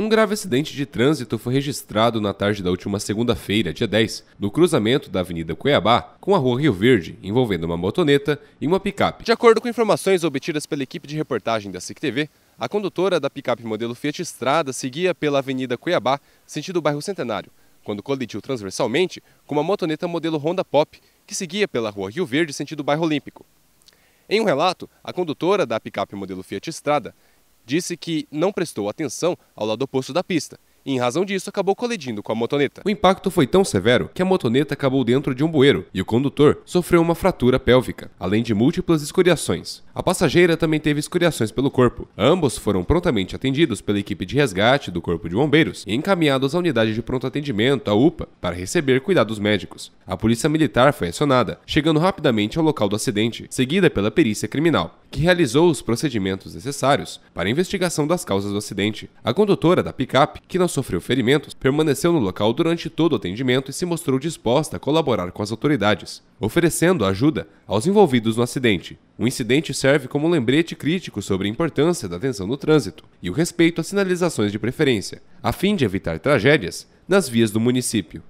Um grave acidente de trânsito foi registrado na tarde da última segunda-feira, dia 10, no cruzamento da Avenida Cuiabá com a Rua Rio Verde, envolvendo uma motoneta e uma picape. De acordo com informações obtidas pela equipe de reportagem da SIC TV, a condutora da picape modelo Fiat Estrada seguia pela Avenida Cuiabá, sentido bairro Centenário, quando colidiu transversalmente com uma motoneta modelo Honda Pop, que seguia pela Rua Rio Verde, sentido bairro Olímpico. Em um relato, a condutora da picape modelo Fiat Estrada disse que não prestou atenção ao lado oposto da pista e, em razão disso, acabou colidindo com a motoneta. O impacto foi tão severo que a motoneta acabou dentro de um bueiro e o condutor sofreu uma fratura pélvica, além de múltiplas escoriações. A passageira também teve escoriações pelo corpo. Ambos foram prontamente atendidos pela equipe de resgate do Corpo de Bombeiros e encaminhados à unidade de pronto atendimento, a UPA, para receber cuidados médicos. A polícia militar foi acionada, chegando rapidamente ao local do acidente, seguida pela perícia criminal que realizou os procedimentos necessários para a investigação das causas do acidente. A condutora da picape, que não sofreu ferimentos, permaneceu no local durante todo o atendimento e se mostrou disposta a colaborar com as autoridades, oferecendo ajuda aos envolvidos no acidente. O incidente serve como um lembrete crítico sobre a importância da atenção no trânsito e o respeito às sinalizações de preferência, a fim de evitar tragédias nas vias do município.